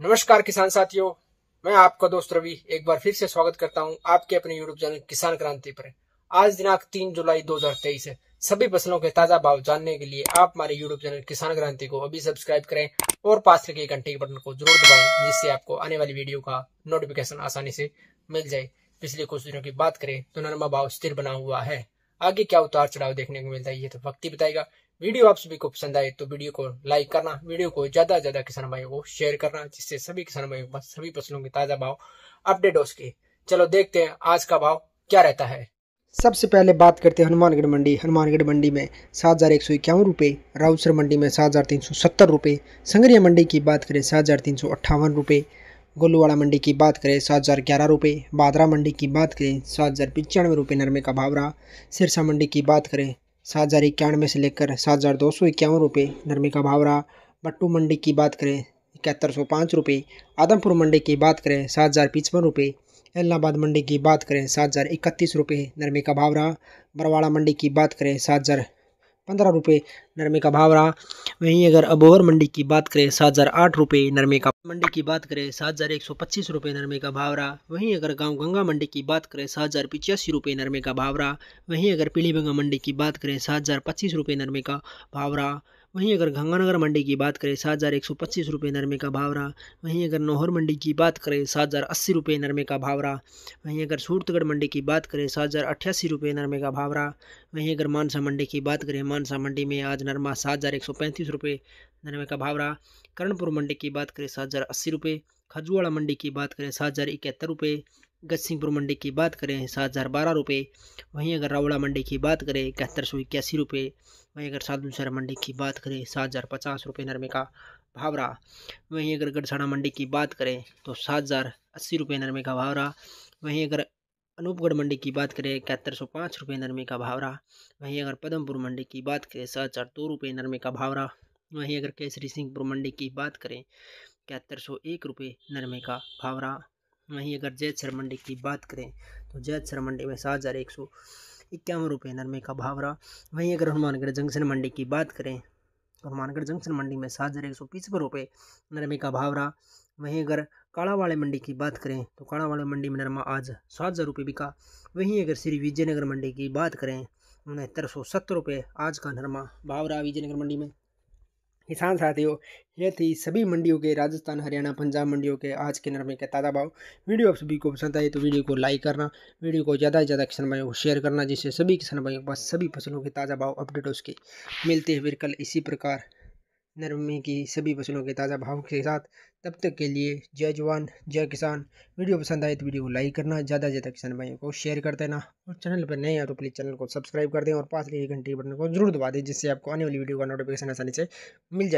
नमस्कार किसान साथियों मैं आपका दोस्त रवि एक बार फिर से स्वागत करता हूं आपके अपने यूट्यूब चैनल किसान क्रांति पर आज दिनांक 3 जुलाई 2023 है सभी फसलों के ताजा भाव जानने के लिए आप हमारे यूट्यूब चैनल किसान क्रांति को अभी सब्सक्राइब करें और पास लगे घंटे के बटन को जरूर दबाएं जिससे आपको आने वाली वीडियो का नोटिफिकेशन आसानी से मिल जाए पिछले कुछ दिनों की बात करें तो नरमा भाव स्थिर बना हुआ है आगे क्या उतार चढ़ाव देखने को मिलता है ये तो वक्त ही बताएगा वीडियो आप सभी को पसंद आए तो वीडियो को लाइक करना वीडियो को ज्यादा से ज्यादा किसान भाइयों को शेयर करना जिससे सभी किसान भाइयों सभी फसलों के ताजा भाव अपडेट हो सके चलो देखते हैं आज का भाव क्या रहता है सबसे पहले बात करते हैं हनुमानगढ़ मंडी हनुमानगढ़ मंडी में सात हज़ार एक सौ इक्यावन रुपये राउसर मंडी में सात हज़ार तीन सौ सत्तर रुपये संगरिया मंडी की बात करें सात हज़ार तीन सौ अट्ठावन रुपये गोलूवाड़ा मंडी की बात करें सात हज़ार ग्यारह रुपये बादरा मंडी की बात करें सात हज़ार पंचानवे रुपये नरमे का भाव रहा सिरसा मंडी की बात करें सात हज़ार इक्यानवे से लेकर सात हज़ार दो सौ इक्यावन रुपये नरमी का भाव रहा बट्टू मंडी की बात करें इकहत्तर सौ पाँच रुपये आदमपुर मंडी की बात करें सात हज़ार पचपन रुपये इलाहाबाद मंडी की बात करें सात हज़ार इकतीस रुपये नरमी का भाव रहा बरवाड़ा मंडी की बात करें सात हज़ार पंद्रह रुपये नरमे का भाव रहा वहीं अगर अबोहर मंडी की बात करें सात हज़ार आठ रुपये नरमे का मंडी की बात करें सात हज़ार एक सौ पच्चीस रुपये नरमे का भाव रहा वहीं अगर गांव गंगा मंडी की बात करें सात हज़ार पिचासी रुपये नरमे का भाव रहा वहीं अगर पीलीबंगा मंडी की बात करें सात हज़ार पच्चीस रुपये नरमे का भाव रहा वहीं अगर गंगानगर मंडी की बात करें सात हज़ार एक सौ पच्चीस रुपये नरमे का भाव रहा वहीं अगर नौहर मंडी की बात करें सात हज़ार अस्सी रुपये नरमे का भाव रहा वहीं अगर सूरतगढ़ मंडी की बात करें सात हज़ार अट्ठासी रुपये नरमे का भाव रहा वहीं अगर मानसा मंडी की बात करें मानसा मंडी में आज नरमा सात हज़ार एक सौ पैंतीस रुपये नरमे का भाव रहा करणपुर मंडी की बात करें सात हज़ार अस्सी रुपये खजुआड़ा मंडी की बात करें सात हज़ार इकहत्तर रुपये गजसिंहपुर मंडी की बात करें सात हज़ार बारह रुपये वहीं अगर रावड़ा मंडी की बात करें इकहत्तर सौ इक्यासी रुपये वहीं अगर साधु शहर मंडी की बात करें सात हज़ार पचास रुपये नरमे का भाव रहा वहीं अगर गढ़साना मंडी की बात करें तो सात हज़ार अस्सी रुपये नरमे का भाव रहा वहीं अगर अनूपगढ़ मंडी की बात करें इकहत्तर सौ पाँच रुपये नरमे का भाव रहा वहीं अगर पदमपुर मंडी की बात करें सात हज़ार दो रुपये नरमे का भाव रहा वहीं अगर केसरी सिंहपुर मंडी की बात करें इकहत्तर सौ एक रुपये नरमे का भाव रहा वहीं अगर जैतसर मंडी की बात करें तो जैतसर मंडी में सात हज़ार एक सौ इक्यावन रुपये नरमे का भाव रहा वहीं अगर हनुमानगढ़ जंक्शन मंडी की बात करें तो हनुमानगढ़ जंक्शन मंडी में सात हज़ार एक सौ पिचपन रुपये नरमे का भाव रहा वहीं अगर काड़ावाले मंडी की बात करें तो काड़ावाले मंडी में नरमा आज सात हज़ार रुपये बिका वहीं अगर श्री विजयनगर मंडी की बात करें तो उनहत्तर सौ सत्तर रुपये आज का नरमा भाव रहा विजयनगर मंडी में किसान साथियों ये थी सभी मंडियों के राजस्थान हरियाणा पंजाब मंडियों के आज के नरमे के ताज़ा भाव वीडियो आप सभी को पसंद आए तो वीडियो को लाइक करना वीडियो को ज़्यादा से ज़्यादा किसान भाइयों को शेयर करना जिससे सभी किसान भाइयों के पास सभी फसलों के ताज़ा भाव अपडेट हो सके मिलते हैं फिर कल इसी प्रकार नरमी की सभी फसलों के ताज़ा भाव के साथ तब तक के लिए जय जवान जय किसान वीडियो पसंद आए तो वीडियो को लाइक करना ज़्यादा ज़्यादा किसान भाइयों को शेयर कर देना और चैनल पर नए हैं तो प्लीज़ चैनल को सब्सक्राइब कर दें और पास लगे घंटी बटन को जरूर दबा दें जिससे आपको आने वाली वीडियो का नोटिफिकेशन आसानी से मिल जाए